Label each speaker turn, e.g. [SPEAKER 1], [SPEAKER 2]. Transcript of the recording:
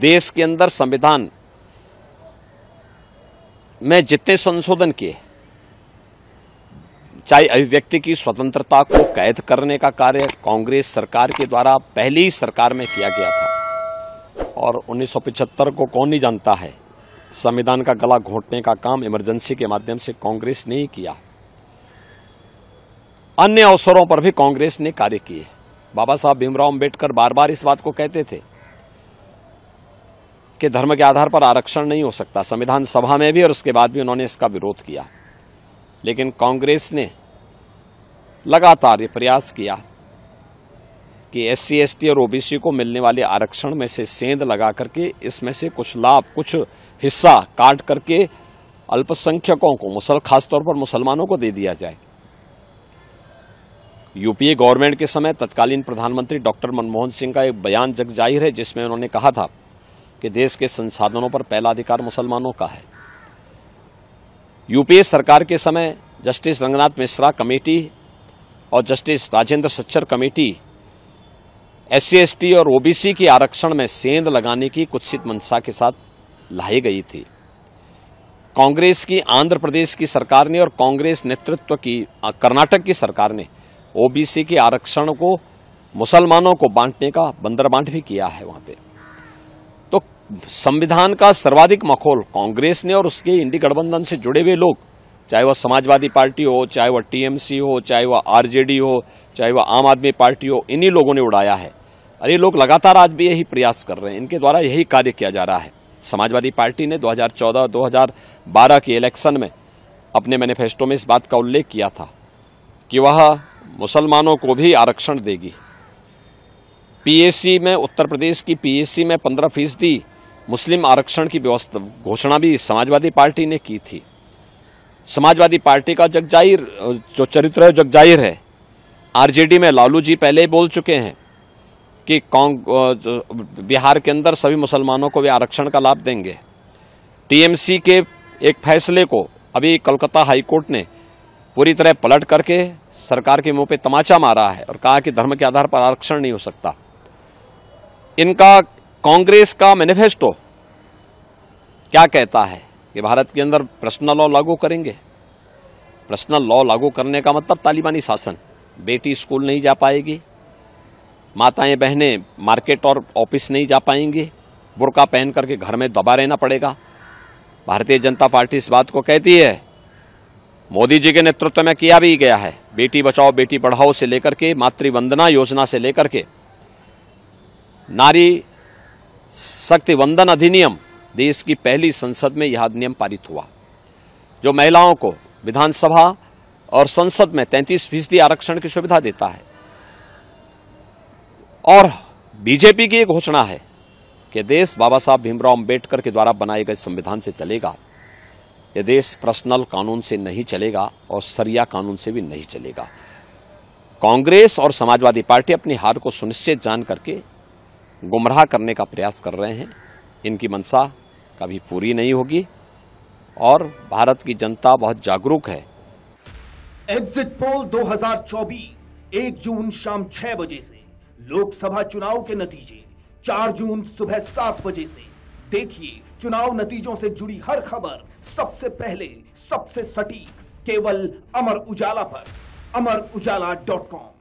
[SPEAKER 1] देश के अंदर संविधान में जितने संशोधन किए चाहे अभिव्यक्ति की स्वतंत्रता को कैद करने का कार्य कांग्रेस सरकार के द्वारा पहली सरकार में किया गया था और 1975 को कौन नहीं जानता है संविधान का गला घोटने का काम इमरजेंसी के माध्यम से कांग्रेस ने ही किया अन्य अवसरों पर भी कांग्रेस ने कार्य किए बाबा साहब भीमराव अम्बेडकर बार बार इस बात को कहते थे कि धर्म के आधार पर आरक्षण नहीं हो सकता संविधान सभा में भी और उसके बाद भी उन्होंने इसका विरोध किया लेकिन कांग्रेस ने लगातार ये प्रयास किया कि एस सी एस टी और ओबीसी को मिलने वाले आरक्षण में से सेंध लगा करके इसमें से कुछ लाभ कुछ हिस्सा काट करके अल्पसंख्यकों को मुसल खासतौर पर मुसलमानों को दे दिया जाए यूपीए गवर्नमेंट के समय तत्कालीन प्रधानमंत्री डॉक्टर मनमोहन सिंह का एक बयान जग जाहिर है जिसमें उन्होंने कहा था कि देश के संसाधनों पर पहला अधिकार मुसलमानों का है यूपीए सरकार के समय जस्टिस रंगनाथ मिश्रा कमेटी और justice Rajendra Sachar committee S C और ओबीसी के आरक्षण में सेंध लगाने की कुत्सित मंशा के साथ लाई गई थी कांग्रेस की आंध्र प्रदेश की सरकार ने और कांग्रेस नेतृत्व की कर्नाटक की सरकार ने ओबीसी के आरक्षण को मुसलमानों को बांटने का बंदरबांट भी किया है वहां पे संविधान का सर्वाधिक मखोल कांग्रेस ने और उसके इंडी गठबंधन से जुड़े हुए लोग चाहे वह समाजवादी पार्टी हो चाहे वह टीएमसी हो चाहे वह आरजेडी हो चाहे वह आम आदमी पार्टी हो इन्हीं लोगों ने उड़ाया है और ये लोग लगातार आज भी यही प्रयास कर रहे हैं इनके द्वारा यही कार्य किया जा रहा है समाजवादी पार्टी ने 2014-2012 के इलेक्शन में अपने मैनिफेस्टो में इस बात का उल्लेख किया था कि वह मुसलमानों को भी आरक्षण देगी पीएसी में उत्तर प्रदेश की पीएसी में पंद्रह फीसदी मुस्लिम आरक्षण की व्यवस्था घोषणा भी समाजवादी पार्टी ने की थी समाजवादी पार्टी का जगजाहिर जो चरित्र है जगजाहिर है आरजेडी में लालू जी पहले ही बोल चुके हैं कि बिहार के अंदर सभी मुसलमानों को वे आरक्षण का लाभ देंगे टीएमसी के एक फैसले को अभी कलकत्ता हाईकोर्ट ने पूरी तरह पलट करके सरकार के मुंह पे तमाचा मारा है और कहा कि धर्म के आधार पर आरक्षण नहीं हो सकता इनका कांग्रेस का मैनिफेस्टो क्या कहता है कि भारत के अंदर पर्सनल लॉ लागू करेंगे पर्सनल लॉ लागू करने का मतलब तालिबानी शासन बेटी स्कूल नहीं जा पाएगी माताएं बहनें मार्केट और ऑफिस नहीं जा पाएंगी बुरका पहन करके घर में दबा रहना पड़ेगा भारतीय जनता पार्टी इस बात को कहती है मोदी जी के नेतृत्व में किया भी गया है बेटी बचाओ बेटी पढ़ाओ से लेकर के मातृवंदना योजना से लेकर के नारी शक्ति वंदन अधिनियम देश की पहली संसद में यह अधिनियम पारित हुआ जो महिलाओं को विधानसभा और संसद में तैंतीस फीसदी आरक्षण की सुविधा देता है और बीजेपी की घोषणा है कि देश बाबा साहब भीमराव अंबेडकर के द्वारा बनाए गए संविधान से चलेगा यह देश पर्सनल कानून से नहीं चलेगा और सरिया कानून से भी नहीं चलेगा कांग्रेस और समाजवादी पार्टी अपनी हार को सुनिश्चित जान करके गुमराह करने का प्रयास कर रहे हैं इनकी मंशा कभी पूरी नहीं होगी और भारत की जनता बहुत जागरूक है एग्जिट पोल 2024 एक जून शाम छह बजे से लोकसभा चुनाव के नतीजे चार जून सुबह सात बजे से देखिए चुनाव नतीजों से जुड़ी हर खबर सबसे पहले सबसे सटीक केवल अमर उजाला पर अमर उजाला डॉट कॉम